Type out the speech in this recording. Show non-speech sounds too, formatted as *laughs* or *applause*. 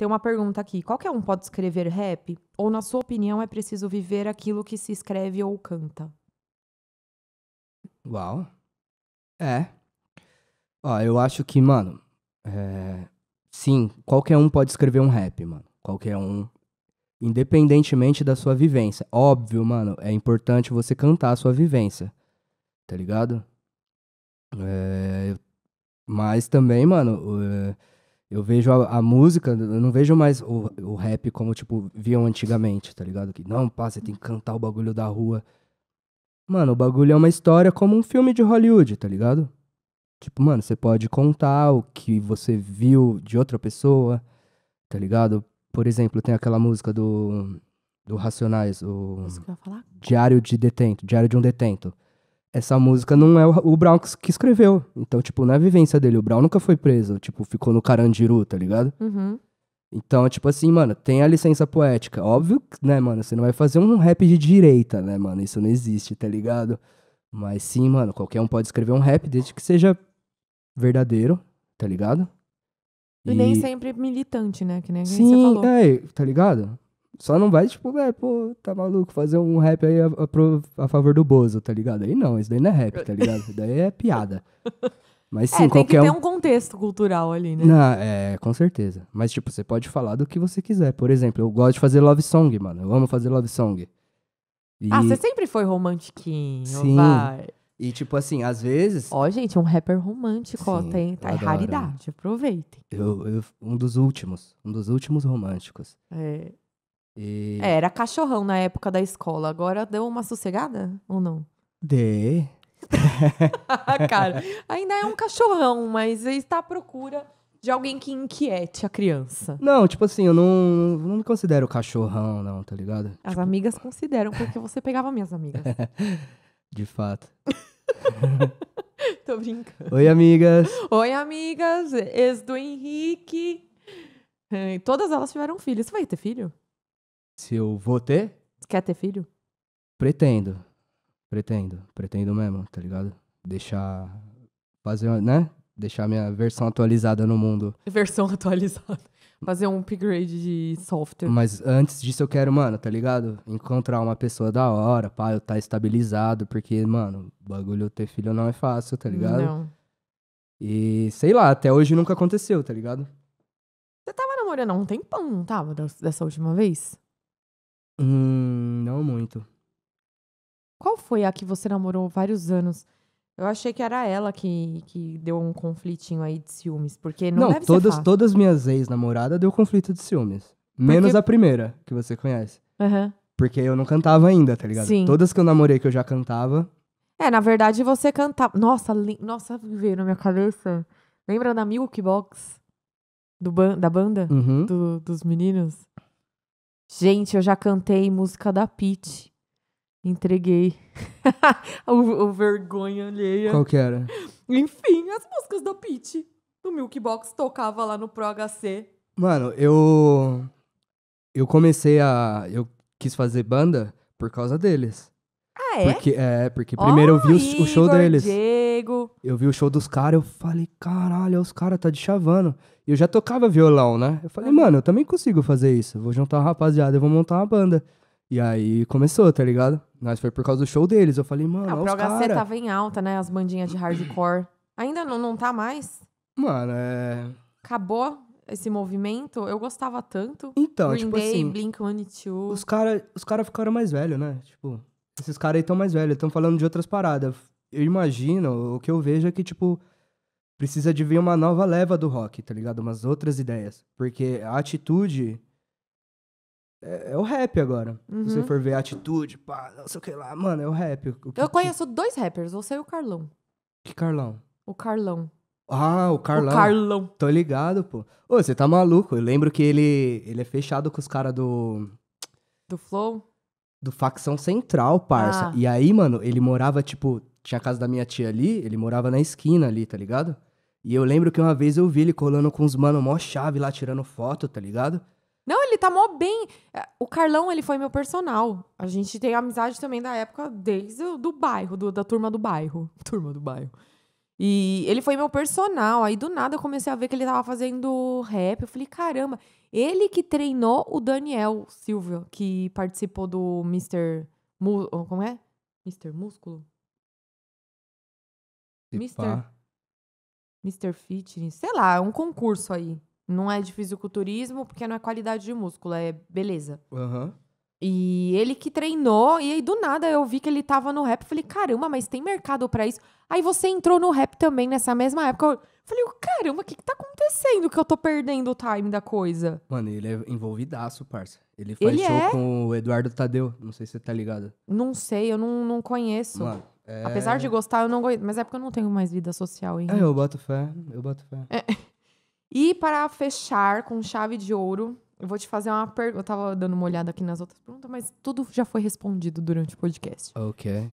Tem uma pergunta aqui: qualquer é um pode escrever rap? Ou, na sua opinião, é preciso viver aquilo que se escreve ou canta? Uau. É. Ó, eu acho que, mano. É... Sim, qualquer um pode escrever um rap, mano. Qualquer um. Independentemente da sua vivência. Óbvio, mano, é importante você cantar a sua vivência. Tá ligado? É... Mas também, mano. É eu vejo a, a, música, eu não vejo mais o, o rap como, tipo, viam antigamente, tá ligado? Que não, pá, você tem que cantar o bagulho da rua. Mano, o bagulho é uma história como um filme de Hollywood, tá ligado? Tipo, mano, você pode contar o que você viu de outra pessoa, tá ligado? Por exemplo, tem aquela música do, do Racionais, o Diário de Detento, Diário de um Detento essa música não é o, Brown que, escreveu. Então, tipo, não é a vivência dele. O Brown nunca foi preso. Tipo, ficou no Carandiru, tá ligado? Uhum. Então, tipo assim, mano, tem a licença poética. Óbvio, né, mano? Você não vai fazer um rap de direita, né, mano? Isso não existe, tá ligado? Mas sim, mano, qualquer um pode escrever um rap desde que seja verdadeiro, tá ligado? E, e nem sempre militante, né? Que nem sim, você falou. É, tá ligado? Só não vai, tipo, velho, pô, tá maluco, fazer um rap aí a, a, a, favor do Bozo, tá ligado? Aí não, isso daí não é rap, tá ligado? Isso daí é piada. *laughs* Mas é, sim, é, qualquer tem que ter um... contexto cultural ali, né? Não, é, com certeza. Mas, tipo, você pode falar do que você quiser. Por exemplo, eu gosto de fazer love song, mano. Eu amo fazer love song. E... Ah, você sempre foi romantiquinho, Sim. vai. E, tipo assim, às vezes... Ó, gente, um rapper romântico, Sim, ó, tem, tá raridade, aproveitem. Eu, eu, um dos últimos, um dos últimos românticos. É. E... É, era cachorrão na época da escola. Agora deu uma sossegada ou não? De. *laughs* Cara, ainda é um cachorrão, mas está à procura de alguém que inquiete a criança. Não, tipo assim, eu não, não me considero cachorrão, não, tá ligado? As tipo... amigas consideram, porque você pegava minhas amigas. *laughs* de fato. *laughs* Tô brincando. Oi, amigas. Oi, amigas. Ex do Henrique. Todas elas tiveram filho. Você vai ter filho? se eu vou ter. Quer ter filho? Pretendo. Pretendo. Pretendo mesmo, tá ligado? Deixar. Fazer, né? Deixar minha versão atualizada no mundo. Versão *laughs* atualizada. Fazer um upgrade de software. Mas antes disso eu quero, mano, tá ligado? Encontrar uma pessoa da hora, pá, eu tá estabilizado, porque, mano, bagulho ter filho não é fácil, tá ligado? Não. E sei lá, até hoje nunca aconteceu, tá ligado? Você tava namorando há um tempão, não tava? Dessa última vez? Hum, não muito. Qual foi a que você namorou vários anos? Eu achei que era ela que, que deu um conflitinho aí de ciúmes, porque não, não deve todas, ser todas minhas ex-namoradas deu conflito de ciúmes. Menos a primeira, que você conhece. Uhum. Porque eu não cantava ainda, tá ligado? Sim. Todas que eu namorei que eu já cantava. É, na verdade você cantava. Nossa, li... nossa, veio na minha cabeça. Lembra da Milk Box? Do ban... Da banda? Uhum. Do, dos meninos? Gente, eu já cantei música da Pit, Entreguei. *laughs* o, o, vergonha alheia. Qual que era? Enfim, as músicas da Pit No Milk Box tocava lá no Pro HC. Mano, eu. Eu comecei a. Eu quis fazer banda por causa deles. Ah, é? Porque, é, porque primeiro oh, eu vi o, o show Igor deles. J. Eu vi o show dos caras, eu falei, caralho, os caras tá de chavando. Eu já tocava violão, né? Eu falei, mano, eu também consigo fazer isso. Vou juntar uma rapaziada, e vou montar uma banda. E aí começou, tá ligado? Mas foi por causa do show deles. Eu falei, mano, ah, olha os caras. O tava em alta, né? As bandinhas de hardcore. Ainda não, não tá mais? Mano, é... Acabou esse movimento? Eu gostava tanto. Então, Green tipo Day, assim... blink Two. Os caras os cara ficaram mais velhos, né? Tipo, esses caras aí estão mais velhos. Estão falando de outras paradas eu imagino, o que eu vejo é que, tipo, precisa de vir uma nova leva do rock, tá ligado? Umas outras ideias. Porque a atitude é, é o rap agora. Uhum. Se você uhum. for ver a atitude, pá, não sei o que lá, mano, é o rap. O eu conheço dois rappers, você e o Carlão. Que Carlão? O Carlão. Ah, o Carlão. O Carlão. Tô ligado, pô. Ô, você tá maluco. Eu lembro que ele, ele é fechado com os caras do. Do Flow? Do Facção Central, parça. Ah. E aí, mano, ele morava, tipo, tinha a casa da minha tia ali, ele morava na esquina ali, tá ligado? E eu lembro que uma vez eu vi ele colando com os mano mó chave lá, tirando foto, tá ligado? Não, ele tá mó bem. É, o Carlão, ele foi meu personal. A gente tem amizade também da época desde o, do bairro, do, da turma do bairro. *laughs* Turma do bairro. E ele foi meu personal. Aí do nada eu comecei a ver que ele tava fazendo rap. Eu falei, caramba, ele que treinou o Daniel Silva, que participou do Mr. Mu como é? Mr. Músculo? Mister. Tipo, ah. Mr. Fitness, sei lá, é um concurso aí. Não é de fisiculturismo, porque não é qualidade de músculo, é beleza. Uhum. E ele que treinou, e aí do nada eu vi que ele tava no rap. Falei, caramba, mas tem mercado para isso? Aí você entrou no rap também nessa mesma época. Eu falei, caramba, o que que tá acontecendo que eu tô perdendo o time da coisa? Mano, ele é envolvidaço, parça. Ele faz ele show é? com o Eduardo Tadeu. Não sei se você tá ligado. Não sei, eu não, não conheço. Mano, é... Apesar de é. gostar, eu não gosto. Mas é porque eu não tenho mais vida social, hein? É, eu boto fé, eu boto fé. É. E para fechar com chave de ouro, eu vou te fazer uma pergunta. Eu tava dando uma olhada aqui nas outras perguntas, mas tudo já foi respondido durante o podcast. Ok.